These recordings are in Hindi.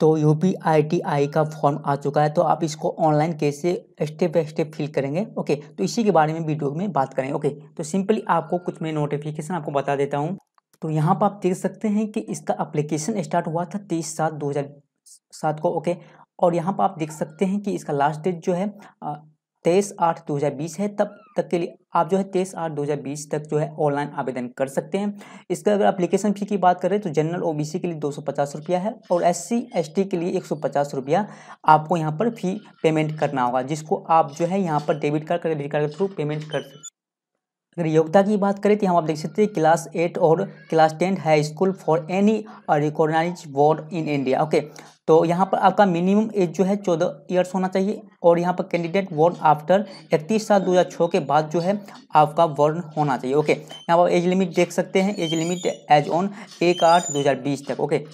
तो U P I T I का फॉर्म आ चुका है तो आप इसको ऑनलाइन कैसे स्टेप बाय स्टेप फिल करेंगे ओके तो इसी के बारे में वीडियो में बात करेंगे ओके तो सिंपली आपको कुछ मैं नोटिफिकेशन आपको बता देता हूँ तो यहाँ पर आप देख सकते हैं कि इसका अप्लीकेशन स्टार्ट हुआ था तेईस सात दो हज़ार सात को ओके और यहाँ पर आप देख सकते हैं कि इसका लास्ट डेट जो है तेईस आठ दो हज़ार बीस है तब तक के लिए आप जो है तेईस आठ दो हज़ार बीस तक जो है ऑनलाइन आवेदन कर सकते हैं इसका अगर एप्लीकेशन फ़ी की बात करें तो जनरल ओबीसी के लिए दो सौ पचास रुपया है और एससी एसटी के लिए एक सौ पचास रुपया आपको यहाँ पर फ़ी पेमेंट करना होगा जिसको आप जो है यहाँ पर डेबिट कार्ड क्रेडिट कार्ड के थ्रू पेमेंट कर सकते अगर योग्यता की बात करें तो हम आप देख सकते हैं क्लास एट और class ten high school for any recognise board in India okay तो यहाँ पर आपका मिनिमम एज जो है चौदह ईयर्स होना चाहिए और यहाँ पर कैंडिडेट वर्न आफ्टर इकतीस साल दो हज़ार छः के बाद जो है आपका वर्न होना चाहिए ओके यहाँ पर एज लिमिट देख सकते हैं एज लिमिट एज ऑन एक आठ दो हज़ार बीस तक ओके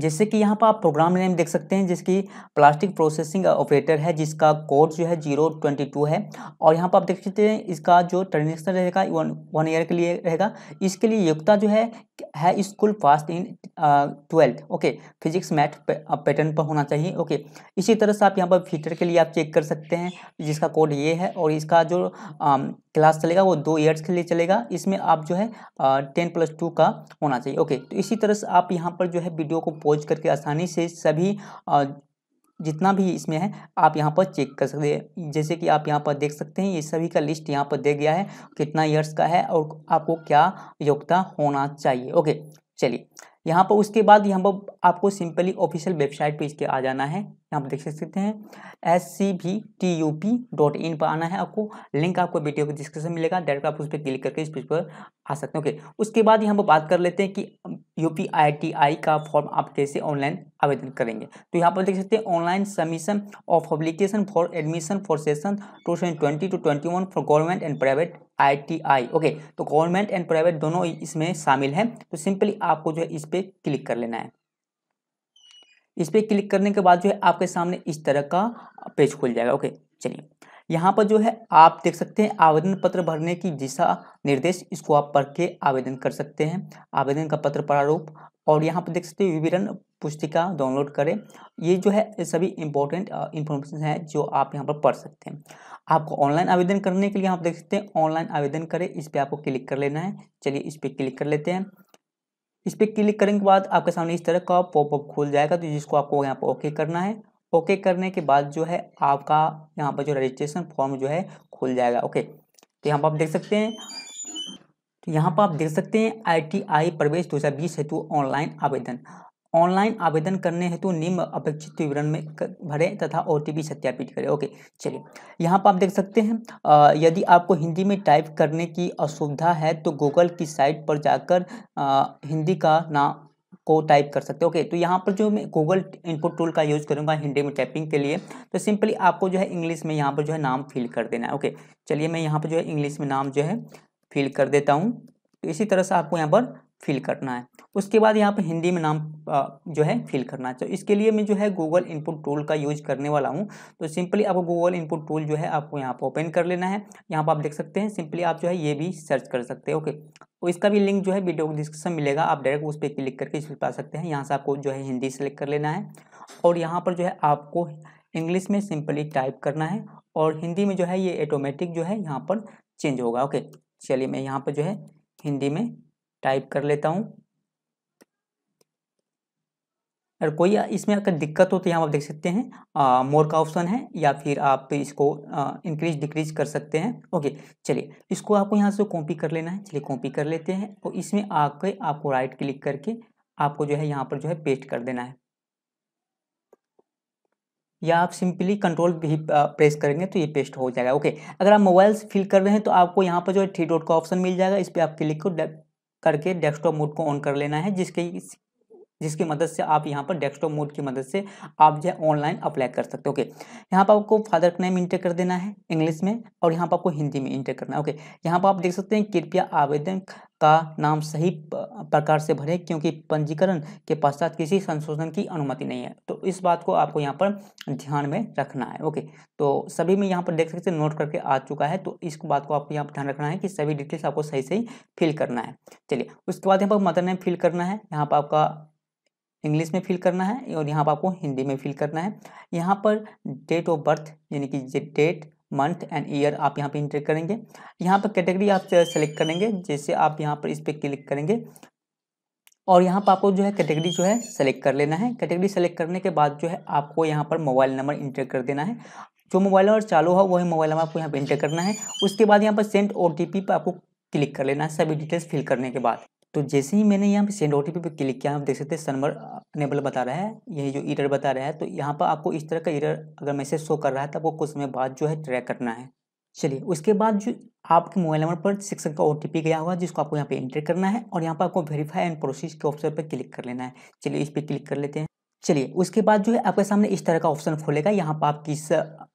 जैसे कि यहाँ पर आप प्रोग्राम नेम देख सकते हैं जिसकी प्लास्टिक प्रोसेसिंग ऑपरेटर है जिसका कोड जो है जीरो ट्वेंटी टू है और यहाँ पर आप देख सकते हैं इसका जो टर्मिनेशन रहेगा वन वन ईयर के लिए रहेगा इसके लिए योग्यता जो है है school pass in twelfth okay physics math pattern पर होना चाहिए ओके okay. इसी तरह से आप यहाँ पर फीचर के लिए आप चेक कर सकते हैं जिसका कोड ये है और इसका जो um, क्लास चलेगा वो दो ईयर्स के लिए चलेगा इसमें आप जो है टेन प्लस टू का होना चाहिए ओके तो इसी तरह से आप यहाँ पर जो है वीडियो को पॉज करके आसानी से सभी आ, जितना भी इसमें है आप यहाँ पर चेक कर सकते हैं जैसे कि आप यहाँ पर देख सकते हैं ये सभी का लिस्ट यहाँ पर दे गया है कितना ईयर्स का है और आपको क्या योग्यता होना चाहिए ओके चलिए यहाँ पर उसके बाद यहाँ पर आपको सिंपली ऑफिशियल वेबसाइट पे इसके आ जाना है यहाँ पर देख सकते हैं S C V T U P dot in पर आना है आपको लिंक आपको वीडियो के डिस्क्रिप्शन मिलेगा डायरेक्ट आप उस पर क्लिक करके इस पेज पर आ सकते हैं ओके उसके बाद यहाँ पर बात कर लेते हैं कि U P I T I का फॉर्म आप कैसे ऑनलाइन आवेदन करेंगे तो यहाँ पर देख सकते हैं online submission of publication for admission for session two thousand twenty two twenty one for government and private I T I okay तो गवर्नमेंट एंड प्राइवेट दोनों इसमें शामिल है तो सिंपली आपको जो है इस पर क्लिक कर लेना है इस पर क्लिक करने के बाद जो है आपके सामने इस तरह का पेज खुल जाएगा ओके चलिए यहाँ पर जो है आप देख सकते हैं आवेदन पत्र भरने की दिशा निर्देश इसको आप पढ़ के आवेदन कर सकते हैं आवेदन का पत्र प्रारूप और यहाँ पर देख सकते हैं विवरण पुस्तिका डाउनलोड करें ये जो है सभी इंपॉर्टेंट इंफॉर्मेशन है जो आप यहाँ पर पढ़ सकते हैं आपको ऑनलाइन आवेदन करने के लिए यहाँ पर देख सकते हैं ऑनलाइन आवेदन करें इस पर आपको क्लिक कर लेना है चलिए इस पर क्लिक कर लेते हैं इस पर क्लिक करने के बाद आपके सामने इस तरह का पॉपअप खुल जाएगा तो जिसको आपको यहाँ पर ओके करना है ओके करने के बाद जो है आपका यहाँ पर जो रजिस्ट्रेशन फॉर्म जो है खुल जाएगा ओके तो यहाँ पर आप देख सकते हैं तो यहाँ पर आप देख सकते हैं आईटीआई प्रवेश 2020 हेतु ऑनलाइन आवेदन ऑनलाइन आवेदन करने हेतु निम्न अपेक्षित विवरण में भरें तथा ओ सत्यापित करें ओके चलिए यहाँ पर आप देख सकते हैं आ, यदि आपको हिंदी में टाइप करने की असुविधा है तो गूगल की साइट पर जाकर आ, हिंदी का नाम को टाइप कर सकते हो ओके तो यहाँ पर जो मैं गूगल इनपुट टूल का यूज़ करूँगा हिंदी में टाइपिंग के लिए तो सिंपली आपको जो है इंग्लिश में यहाँ पर जो है नाम फिल कर देना है ओके चलिए मैं यहाँ पर जो है इंग्लिश में नाम जो है फिल कर देता हूँ तो इसी तरह से आपको यहाँ पर फिल करना है उसके बाद यहाँ पर हिंदी में नाम जो है फिल करना चाहिए इसके लिए मैं जो है गूगल इनपुट टूल का यूज करने वाला हूँ तो सिंपली आपको गूगल इनपुट टूल जो है आपको यहाँ पर ओपन कर लेना है यहाँ पर आप देख सकते हैं सिंपली आप जो है ये भी सर्च कर सकते हैं ओके तो इसका भी लिंक जो है वीडियो डिस्क्रिप्शन मिलेगा आप डायरेक्ट उस पर क्लिक करके इस पर पा सकते हैं यहाँ से आपको जो है हिंदी सेलेक्ट कर लेना है और यहाँ पर जो है आपको इंग्लिश में सिंपली टाइप करना है और हिंदी में जो है ये ऑटोमेटिक जो है यहाँ पर चेंज होगा ओके चलिए मैं यहाँ पर जो है हिंदी में टाइप कर लेता हूँ अगर कोई इसमें अगर दिक्कत हो तो यहाँ आप देख सकते हैं मोर का ऑप्शन है या फिर आप इसको इंक्रीज डिक्रीज कर सकते हैं ओके चलिए इसको आपको यहाँ से कॉपी कर लेना है चलिए कॉपी कर लेते हैं और इसमें आके आपको राइट क्लिक करके आपको जो है यहाँ पर जो है पेस्ट कर देना है या आप सिंपली कंट्रोल भी प्रेस करेंगे तो ये पेस्ट हो जाएगा ओके अगर आप मोबाइल फिल कर रहे हैं तो आपको यहाँ पर जो है थ्री डॉट का ऑप्शन मिल जाएगा इस पर आप क्लिक को करके डेस्कटॉप मोड को ऑन कर लेना है जिसके जिसकी मदद से आप यहाँ पर डेस्कटॉप मोड की मदद से आप जो है ऑनलाइन अप्लाई कर सकते हो ओके यहाँ पर आपको फादर का नेम इंटर कर देना है इंग्लिश में और यहाँ पर आपको हिंदी में इंटर करना है ओके यहाँ पर आप देख सकते हैं कृपया आवेदन का नाम सही प्रकार से भरें क्योंकि पंजीकरण के पश्चात किसी संशोधन की अनुमति नहीं है तो इस बात को आपको यहाँ पर ध्यान में रखना है ओके तो सभी में यहाँ पर देख सकते हैं नोट करके आ चुका है तो इस बात को आपको यहाँ पर ध्यान रखना है कि सभी डिटेल्स आपको सही सही फिल करना है चलिए उसके बाद यहाँ पर मदर नेम फिल करना है यहाँ पर आपका इंग्लिश में फिल करना है और यहाँ पर आपको हिंदी में फिल करना है यहाँ पर डेट ऑफ बर्थ यानी कि डेट मंथ एंड ईयर आप यहाँ पे इंटर करेंगे यहाँ पर कैटेगरी आप सेलेक्ट करेंगे जैसे आप यहाँ पर इस पर क्लिक करेंगे और यहाँ पर आपको जो है कैटेगरी जो है सेलेक्ट कर लेना है कैटेगरी सेलेक्ट करने के बाद जो है आपको यहाँ पर मोबाइल नंबर इंटर कर देना है जो मोबाइल नंबर चालू है वही मोबाइल नंबर आपको यहाँ पर इंटर करना है उसके बाद यहाँ पर सेंड ओ पर आपको क्लिक कर लेना है सभी डिटेल्स फिल करने के बाद तो जैसे ही मैंने यहाँ पे सेंड ओ पे क्लिक किया आप देख सकते हैं सनमर नेबल बता रहा है यही जो ईरर बता रहा है तो यहाँ पर आपको इस तरह का ईरर अगर मैसेज शो कर रहा है तो आपको कुछ समय बाद जो है ट्रैक करना है चलिए उसके बाद जो आपके मोबाइल नंबर पर सिक्स का ओ गया हुआ जिसको आपको यहाँ पे एंटर करना है और यहाँ पर आपको वेरीफाई एंड प्रोसेस के ऑप्शन पर क्लिक कर लेना है चलिए इस पर क्लिक कर लेते हैं चलिए उसके बाद जो है आपके सामने इस तरह का ऑप्शन खोलेगा यहाँ पर आप किस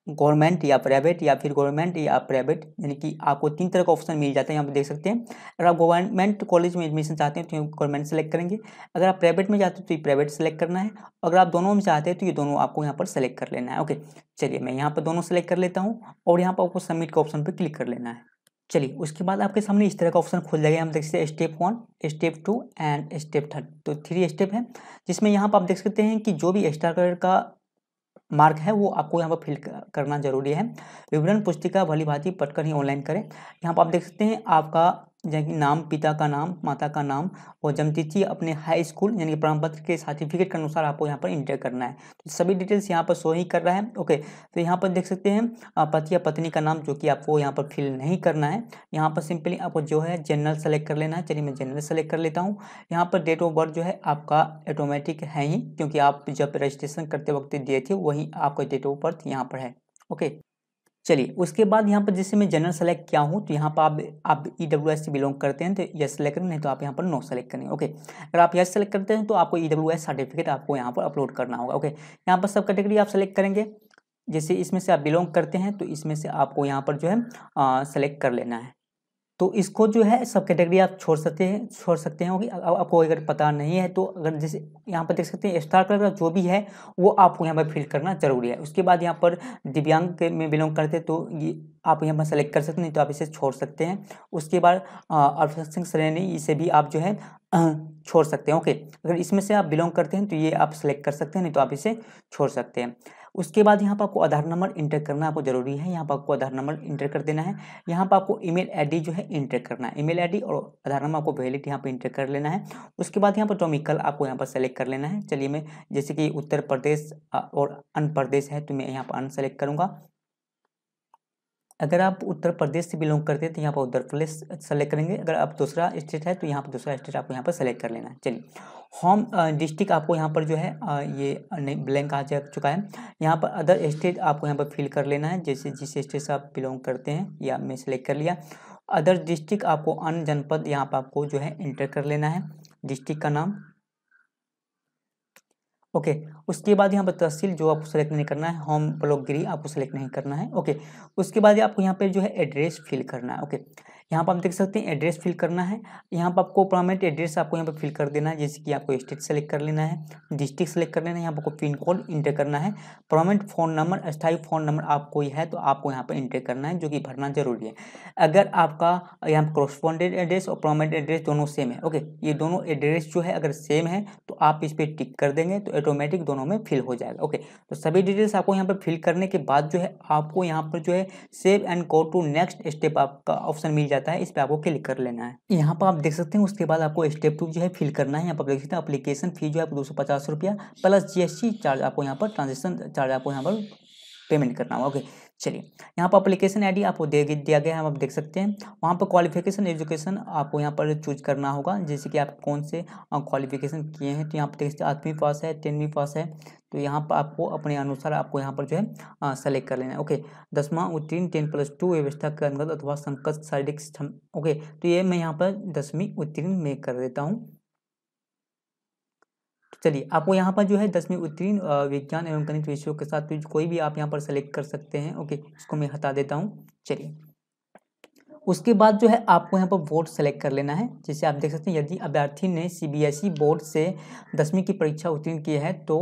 गवर्नमेंट या प्राइवेट या फिर गवर्नमेंट या प्राइवेट यानी कि आपको तीन तरह का ऑप्शन मिल जाता है यहाँ पर देख सकते हैं अगर आप गवर्नमेंट कॉलेज में एडमिशन चाहते हैं तो गवर्नमेंट सेलेक्ट करेंगे अगर आप प्राइवेट में चाहते हैं तो ये प्राइवेट सेलेक्ट करना है अगर आप दोनों में चाहते हैं तो ये दोनों आपको यहाँ पर सेलेक्ट कर लेना है ओके चलिए मैं यहाँ पर दोनों सेलेक्ट कर लेता हूँ और यहाँ पर आपको सबमिट का ऑप्शन पर क्लिक कर लेना है चलिए उसके बाद आपके सामने इस तरह का ऑप्शन खुल जाएगा हम देख सकते हैं step one step two and step third तो थ्री स्टेप है जिसमें यहाँ पर आप देख सकते हैं कि जो भी स्टार का मार्क है वो आपको यहाँ पर फिल करना जरूरी है विवरण पुस्तिका भली भांति पटकर ही ऑनलाइन करें यहाँ पर आप देख सकते हैं आपका जैसे कि नाम पिता का नाम माता का नाम और जमतीची अपने हाई स्कूल यानी कि प्रमाण पत्र के सर्टिफिकेट के अनुसार आपको यहाँ पर इंटर करना है तो सभी डिटेल्स यहाँ पर शो ही कर रहा है ओके तो यहाँ पर देख सकते हैं पति या पत्नी का नाम जो कि आपको यहाँ पर फिल नहीं करना है यहाँ पर सिंपली आपको जो है जनरल सेलेक्ट कर लेना है चलिए मैं जनरल सेलेक्ट कर लेता हूँ यहाँ पर डेट ऑफ बर्थ जो है आपका ऑटोमेटिक है ही क्योंकि आप जब रजिस्ट्रेशन करते वक्त दिए थे वही आपका डेट ऑफ बर्थ यहाँ पर है ओके चलिए उसके बाद यहाँ पर जैसे मैं जनरल सेलेक्ट किया हूँ तो यहाँ पर आप आप ई डब्ल्यू एस से बिलोंग करते हैं तो यस सेलेक्ट करेंगे नहीं तो आप यहाँ पर नो सेलेक्ट करेंगे ओके अगर आप यस सेलेक्ट करते हैं तो आपको ई डब्ल्यू एस सर्टिफिकेट आपको यहाँ पर अपलोड करना होगा ओके यहाँ पर सब कैटेगरी आप सेलेक्ट करेंगे जैसे इसमें से आप बिलोंग करते हैं तो इसमें से आपको यहाँ पर जो है सेलेक्ट कर लेना है तो इसको जो है सब कैटेगरी आप छोड़ सकते हैं छोड़ सकते हैं आपको अगर पता नहीं है तो अगर जैसे यहाँ पर देख सकते हैं स्टार कलर का जो भी है वो आपको यहाँ पर फिल करना जरूरी है उसके बाद यहाँ पर दिव्यांग में बिलोंग करते तो ये आप यहाँ पर सेलेक्ट कर सकते नहीं तो आप इसे छोड़ सकते हैं उसके बाद अल्पसंख्यक श्रेणी इसे भी आप जो है छोड़ सकते हैं ओके अगर इसमें से आप बिलोंग करते हैं तो ये आप सेलेक्ट कर सकते हैं नहीं तो आप इसे छोड़ सकते हैं उसके बाद यहाँ पर आपको आधार नंबर इंटर करना आपको जरूरी है यहाँ पर आपको आधार नंबर इंटर कर देना है यहाँ पर आपको ईमेल आईडी जो है इंटर करना है ईमेल आईडी और आधार नंबर आपको वैलिड यहाँ पर इंटर कर लेना है उसके बाद यहाँ पर टॉमिकल आपको यहाँ पर सेलेक्ट कर लेना है चलिए मैं जैसे कि उत्तर प्रदेश और अन प्रदेश है तो मैं यहाँ पर अन सेलेक्ट करूँगा अगर आप उत्तर प्रदेश से बिलोंग करते हैं तो यहाँ पर उत्तर प्रदेश सेलेक्ट करेंगे अगर आप दूसरा स्टेट है तो यहाँ पर दूसरा स्टेट आपको यहाँ पर सेलेक्ट कर लेना है चलिए होम डिस्ट्रिक्ट आपको यहाँ पर जो है ये ब्लैंक आ जा चुका है यहाँ पर अदर स्टेट आपको यहाँ पर फिल कर लेना है जैसे जिस स्टेट से आप बिलोंग करते हैं या मैं सेलेक्ट कर लिया अदर डिस्ट्रिक्ट आपको अन्य जनपद यहाँ पर आपको जो है इंटर कर लेना है डिस्ट्रिक्ट का नाम ओके उसके बाद यहाँ पर तहसील जो आपको सेलेक्ट नहीं करना है होम ब्लॉक गिरी आपको सेलेक्ट नहीं करना है ओके उसके बाद आपको यहाँ पर जो है एड्रेस फिल करना है ओके यहाँ पर आप देख सकते हैं एड्रेस फिल करना है यहाँ पर आपको परमानेंट एड्रेस आपको यहाँ पर फिल कर देना है जैसे कि आपको स्टेट सेलेक्ट कर लेना है डिस्ट्रिक्ट सेलेक्ट कर लेना है यहाँ पर आपको पिन कोड इंटर करना है परमानेंट फ़ोन नंबर स्थायी फ़ोन नंबर आपको ही है तो आपको यहाँ पर इंटर करना है जो कि भरना जरूरी है अगर आपका यहाँ पर क्रॉसपॉन्डेड एड्रेस और परमानेंट एड्रेस दोनों सेम है ओके ये दोनों एड्रेस जो है अगर सेम है तो आप इस पर टिक कर देंगे तो ऑटोमेटिक दोनों में फिल हो जाएगा ओके तो सभी डिटेल्स आपको यहाँ पर फिल करने के बाद जो है आपको यहाँ पर जो है save and go to next step आपका ऑप्शन मिल जाता है इस पर आपको क्लिक कर लेना है यहाँ पर आप देख सकते हैं उसके बाद आपको स्टेप टू जो है फिल करना है यहाँ पर देख सकते हैं अपलीकेशन फी जो है दो सौ पचास रुपया प्लस जीएसटी चार्ज आपको यहाँ पर ट्रांजेक्शन चार्ज आपको यहाँ पर पेमेंट करना होगा ओके चलिए यहाँ पर अपलीकेशन आई डी आपको दे दिया गया है आप देख सकते हैं वहाँ पर क्वालिफिकेशन एजुकेशन आपको यहाँ पर चूज करना होगा जैसे कि आप कौन से क्वालिफिकेशन किए हैं तो यहाँ पर देख सकते हैं आठवीं पास है टेनवीं पास है तो यहाँ पर आपको अपने अनुसार आपको यहाँ पर जो है सेलेक्ट कर लेना है ओके दसवां उत्तीर्ण टेन प्लस टू व्यवस्था के अंतर्गत अथवा संकट शारीरिक श्रम ओके तो ये मैं यहाँ पर दसवीं उत्तीर्ण में कर देता हूँ तो चलिए आपको यहाँ पर जो है दसवीं उत्तीर्ण विज्ञान एवं गणित विषयों के साथ कोई भी आप यहाँ पर सेलेक्ट कर सकते हैं ओके इसको मैं हटा देता हूँ चलिए उसके बाद जो है आपको यहाँ पर बोर्ड सेलेक्ट कर लेना है जैसे आप देख सकते हैं यदि अभ्यर्थी ने सीबीएसई बोर्ड e से दसवीं की परीक्षा उत्तीर्ण की है तो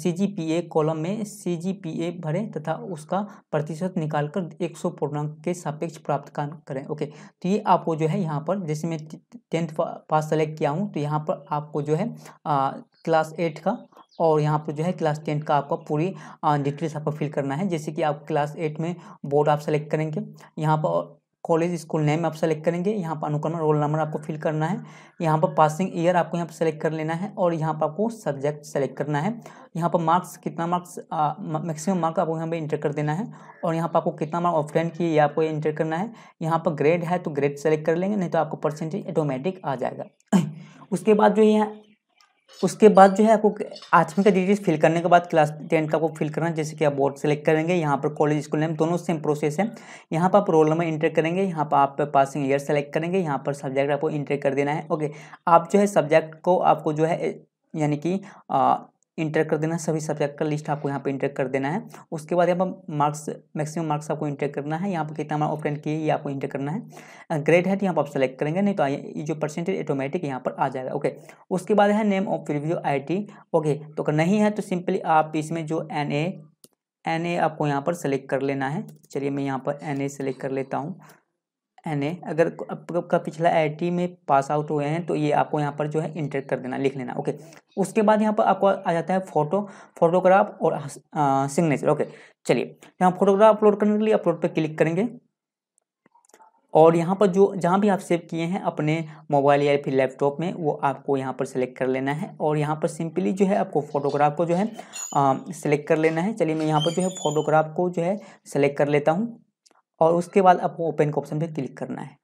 सीजीपीए कॉलम में सीजीपीए भरें तथा उसका प्रतिशत निकालकर 100 पूर्णांक के सापेक्ष प्राप्त करें ओके तो ये आपको जो है यहाँ पर जैसे मैं टेंथ पास सेलेक्ट किया हूँ तो यहाँ पर आपको जो है आ, क्लास एट का और यहाँ पर जो है क्लास टेंथ का आपका पूरी डिटेल्स आपको फिल करना है जैसे कि आप क्लास एट में बोर्ड आप सेलेक्ट करेंगे यहाँ पर कॉलेज स्कूल नेम आप सेलेक्ट करेंगे यहाँ पर अनुक्रमण रोल नंबर आपको फिल करना है यहाँ पर पासिंग ईयर आपको यहाँ पर सेलेक्ट कर लेना है और यहाँ पर आपको सब्जेक्ट सेलेक्ट करना है यहाँ पर मार्क्स कितना मार्क्स मैक्सिमम मार्क आपको यहाँ पर इंटर कर देना है और यहाँ पर आपको कितना मार्क ऑफलाइन किए ये आपको इंटर करना है यहाँ पर ग्रेड है तो ग्रेड सेलेक्ट कर लेंगे नहीं तो आपको परसेंटेज ऑटोमेटिक आ जाएगा उसके बाद जो यहाँ उसके बाद जो है आपको आठवीं का डिटेल्स फिल करने के बाद क्लास टेन का आपको फिल करना जैसे कि आप बोर्ड सेलेक्ट करेंगे यहाँ पर कॉलेज स्कूल नेम दोनों सेम प्रोसेस है यहाँ पर आप रोल नंबर इंटर करेंगे यहाँ पर आप पासिंग ईयर सेलेक्ट करेंगे यहाँ पर सब्जेक्ट आपको इंटर कर देना है ओके आप जो है सब्जेक्ट को आपको जो है यानी कि इंटर कर देना सभी सब्जेक्ट का लिस्ट आपको यहाँ पे इंटर कर देना है उसके बाद यहाँ पर मार्क्स मैक्सिमम मार्क्स आपको इंटर करना है यहाँ पर कितना हमारा ऑप्टेन किए ये आपको इंटर करना है ग्रेड है तो यहाँ पर आप सेलेक्ट करेंगे नहीं तो ये जो परसेंटेज ऑटोमेटिक यहाँ पर आ जाएगा ओके उसके बाद है name of review I okay तो अगर नहीं है तो सिंपली आप इसमें जो एन एन ए आपको यहाँ पर सेलेक्ट कर लेना है चलिए मैं यहाँ पर एन ए सेलेक्ट कर लेता हूँ ए अगर आपका पिछला आई टी में पास आउट हुए हैं तो ये आपको यहाँ पर जो है इंटर कर देना लिख लेना ओके उसके बाद यहाँ पर आपको आ जाता है फोटो फोटोग्राफ और सिग्नेचर ओके चलिए यहाँ फोटोग्राफ अपलोड करने के लिए अपलोड पर क्लिक करेंगे और यहाँ पर जो जहाँ भी आप सेव किए हैं अपने मोबाइल या फिर लैपटॉप में वो आपको यहाँ पर सेलेक्ट कर लेना है और यहाँ पर सिंपली जो है आपको फोटोग्राफ को जो है सेलेक्ट कर लेना है चलिए मैं यहाँ पर जो है फोटोग्राफ को जो है सेलेक्ट कर लेता हूँ और उसके बाद आपको ओपन के ऑप्शन पर क्लिक करना है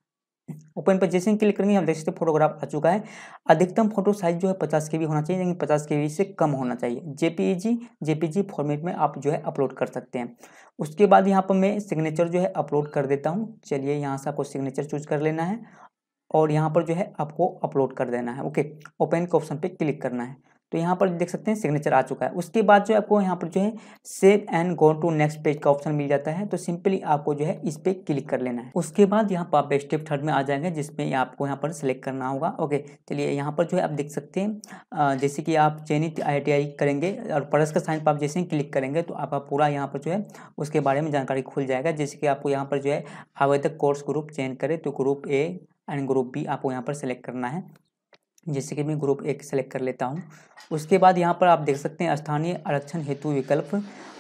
ओपन पर जैसे ही क्लिक करेंगे हम देख सकते फोटोग्राफ आ चुका है अधिकतम फोटो साइज जो है पचास के बी होना चाहिए लेकिन पचास के बी से कम होना चाहिए जेपीजी जेपीजी फॉर्मेट में आप जो है अपलोड कर सकते हैं उसके बाद यहाँ पर मैं सिग्नेचर जो है अपलोड कर देता हूँ चलिए यहाँ से आपको सिग्नेचर चूज कर लेना है और यहाँ पर जो है आपको अपलोड कर देना है ओके ओपन के ऑप्शन पर क्लिक करना है तो यहाँ पर देख सकते हैं सिग्नेचर आ चुका है उसके बाद जो आपको यहाँ पर जो है save and go to next page का ऑप्शन मिल जाता है तो सिंपली आपको जो है इस पर क्लिक कर लेना है उसके बाद यहाँ पर आप स्टेप थर्ड में आ जाएंगे जिसमें आपको यहाँ पर सिलेक्ट करना होगा ओके चलिए यहाँ पर जो है आप देख सकते हैं जैसे कि आप चयनित आई करेंगे और प्लस का साइन पर आप जैसे ही क्लिक करेंगे तो आपका पूरा यहाँ पर जो है उसके बारे में जानकारी खुल जाएगा जैसे कि आपको यहाँ पर जो है आवेदक कोर्स ग्रुप चयन करें तो group A and group B आपको यहाँ पर सेलेक्ट करना है जैसे कि मैं ग्रुप एक सेलेक्ट कर लेता हूँ उसके बाद यहाँ पर आप देख सकते हैं स्थानीय आरक्षण हेतु विकल्प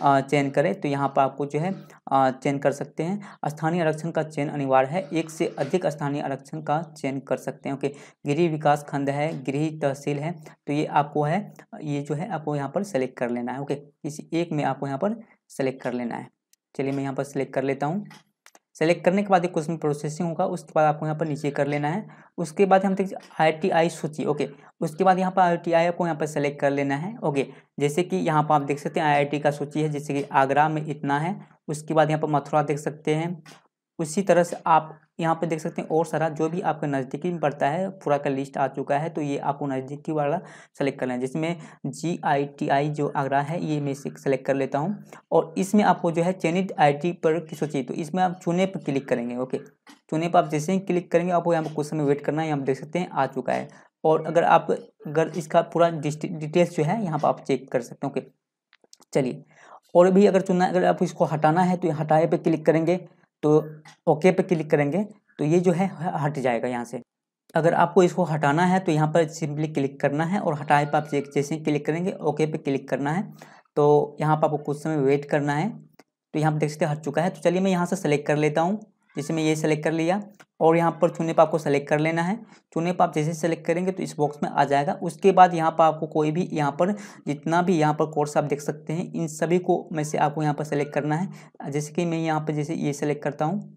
चयन करें तो यहाँ पर आपको जो है चयन कर सकते हैं स्थानीय आरक्षण का चयन अनिवार्य है एक से अधिक स्थानीय आरक्षण का चयन कर सकते हैं ओके गृह विकास खंड है गृह तहसील है तो ये आपको है ये जो है आपको यहाँ पर सेलेक्ट कर लेना है ओके इसी एक में आपको यहाँ पर सेलेक्ट कर लेना है चलिए मैं यहाँ पर सेलेक्ट कर लेता हूँ सेलेक्ट करने के बाद एक क्वेश्चन प्रोसेसिंग होगा उसके बाद आपको यहाँ पर नीचे कर लेना है उसके बाद हम देखिए आई टी आई सूची ओके उसके बाद यहाँ पर आई टी आई आपको यहाँ पर सेलेक्ट कर लेना है ओके जैसे कि यहाँ पर आप देख सकते हैं आई आई टी का सूची है जैसे कि आगरा में इतना है उसके बाद यहाँ पर मथुरा देख सकते हैं उसी तरह से आप यहाँ पर देख सकते हैं और सारा जो भी आपका नज़दीकी में पड़ता है पूरा का लिस्ट आ चुका है तो ये आपको नज़दीकी वाला सेलेक्ट करना है जिसमें जी आई टी आई जो आगरा है ये मैं सेलेक्ट कर लेता हूँ और इसमें आपको जो है चयनित आईटी पर की सोचिए तो इसमें आप चुने पर क्लिक करेंगे ओके चुने पर आप जैसे ही क्लिक करेंगे आपको यहाँ पर कुछ समय वेट करना है यहाँ पर देख सकते हैं आ चुका है और अगर आप अगर इसका पूरा डिटेल्स जो है यहाँ पर आप चेक कर सकते हैं ओके चलिए और भी अगर चुनना अगर आप इसको हटाना है तो हटाए पर क्लिक करेंगे तो ओके पे क्लिक करेंगे तो ये जो है हट जाएगा यहाँ से अगर आपको इसको हटाना है तो यहाँ पर सिंपली क्लिक करना है और हटाए पर आप जैसे ही क्लिक करेंगे ओके पे क्लिक करना है तो यहाँ पर आपको कुछ समय वेट करना है तो यहाँ पर देख सकते हट चुका है तो चलिए मैं यहाँ से सेलेक्ट कर लेता हूँ जैसे मैं ये सेलेक्ट कर लिया और यहाँ पर चुने पर आपको सेलेक्ट कर लेना है चुने पर आप जैसे सेलेक्ट करेंगे तो इस बॉक्स में आ जाएगा उसके बाद यहाँ पर आपको कोई भी यहाँ पर जितना भी यहाँ पर कोर्स आप देख सकते हैं इन सभी को में से आपको यहाँ पर सेलेक्ट करना है जैसे कि मैं यहाँ पर जैसे ये सेलेक्ट करता हूँ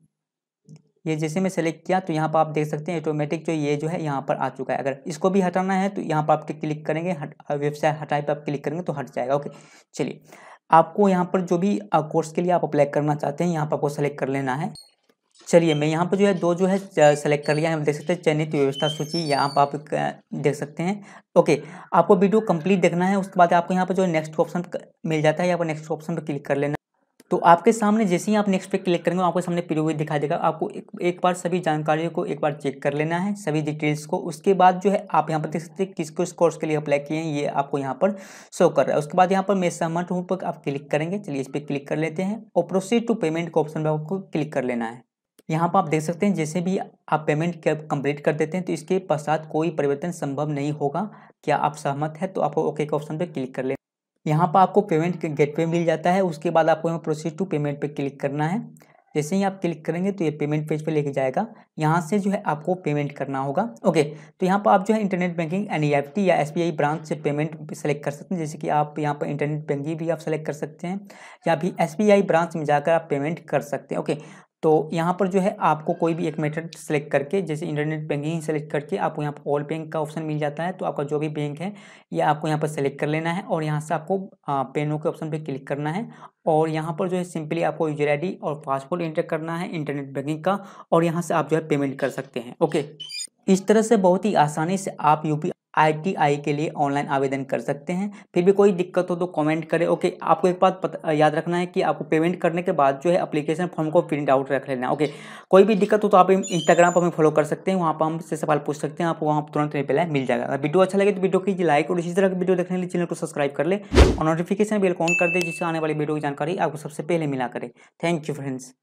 ये जैसे मैं सेलेक्ट किया तो यहाँ पर आप देख सकते हैं ऑटोमेटिक जो ये जो है यहाँ पर आ चुका है अगर इसको भी हटाना है तो यहाँ पर आप क्लिक करेंगे हट, वेबसाइट हटाए पर आप क्लिक करेंगे तो हट जाएगा ओके चलिए आपको यहाँ पर जो भी कोर्स के लिए आप अप्लाई करना चाहते हैं यहाँ पर आपको सेलेक्ट कर लेना है चलिए मैं यहाँ पर जो है दो जो है सेलेक्ट कर लिया है देख सकते हैं चयनित व्यवस्था सूची यहाँ पर आप देख सकते हैं ओके आपको वीडियो कंप्लीट देखना है उसके बाद आपको यहाँ पर जो नेक्स्ट ऑप्शन मिल जाता है यहाँ पर नेक्स्ट ऑप्शन पर क्लिक कर लेना तो आपके सामने जैसे ही आप नेक्स्ट पे क्लिक करेंगे आपके सामने पीरियड दिखाई देगा आपको एक, एक बार सभी जानकारियों को एक बार चेक कर लेना है सभी डिटेल्स को उसके बाद जो है आप यहाँ पर देख सकते हैं किस किस कोर्स के लिए अप्लाई किए हैं ये आपको यहाँ पर शो कर रहा है उसके बाद यहाँ पर मैं सहमत हूँ पर आप क्लिक करेंगे चलिए इस पर क्लिक कर लेते हैं और प्रोसीड टू पेमेंट का ऑप्शन पर आपको क्लिक कर लेना है यहाँ पर आप देख सकते हैं जैसे भी आप पेमेंट कंप्लीट कर देते हैं तो इसके पश्चात कोई परिवर्तन संभव नहीं होगा क्या आप सहमत है तो आप ओके के ऑप्शन पर क्लिक कर ले यहाँ पर आपको पेमेंट गेटवे मिल जाता है उसके बाद आपको यहाँ प्रोसीड टू पेमेंट पे क्लिक करना है जैसे ही आप क्लिक करेंगे तो ये पेमेंट पेज पे लेके जाएगा यहाँ से जो है आपको पेमेंट करना होगा ओके तो यहाँ पर आप जो है इंटरनेट बैंकिंग एन या एस ब्रांच से पेमेंट सेलेक्ट कर सकते हैं जैसे कि आप यहाँ पर इंटरनेट बैंकिंग भी आप सेलेक्ट कर सकते हैं या भी एस ब्रांच में जाकर आप पेमेंट कर सकते हैं ओके तो यहाँ पर जो है आपको कोई भी एक मेथड सेलेक्ट करके जैसे इंटरनेट बैंकिंग सेलेक्ट करके आपको यहाँ पर ऑल बैंक का ऑप्शन मिल जाता है तो आपका जो भी बैंक है ये आपको यहाँ पर सेलेक्ट कर लेना है और यहाँ से आपको पेनों के ऑप्शन पे क्लिक करना है और यहाँ पर जो है सिंपली आपको यूजर आई और पासवर्ड इंटर करना है इंटरनेट बैंकिंग का और यहाँ से आप जो है पेमेंट कर सकते हैं ओके इस तरह से बहुत ही आसानी से आप यू आईटीआई के लिए ऑनलाइन आवेदन कर सकते हैं फिर भी कोई दिक्कत हो तो कमेंट करें ओके आपको एक बात याद रखना है कि आपको पेमेंट करने के बाद जो है अप्लीकेशन फॉर्म को प्रिंट आउट रख लेना ओके कोई भी दिक्कत हो तो आप इंस्टाग्राम पर हमें फॉलो कर सकते हैं वहाँ पर हमसे सवाल पूछ सकते हैं आपको वहाँ तुरंत रिप्लाई मिल जाएगा अगर वीडियो अच्छा लगे तो वीडियो कीजिए लाइक और इसी तरह की वीडियो देखने के लिए चैनल को सब्सक्राइब कर ले और नोटिफिकेशन बिल ऑन कर दे जिससे आने वाली वीडियो की जानकारी आपको सबसे पहले मिला करे थैंक यू फ्रेंड्स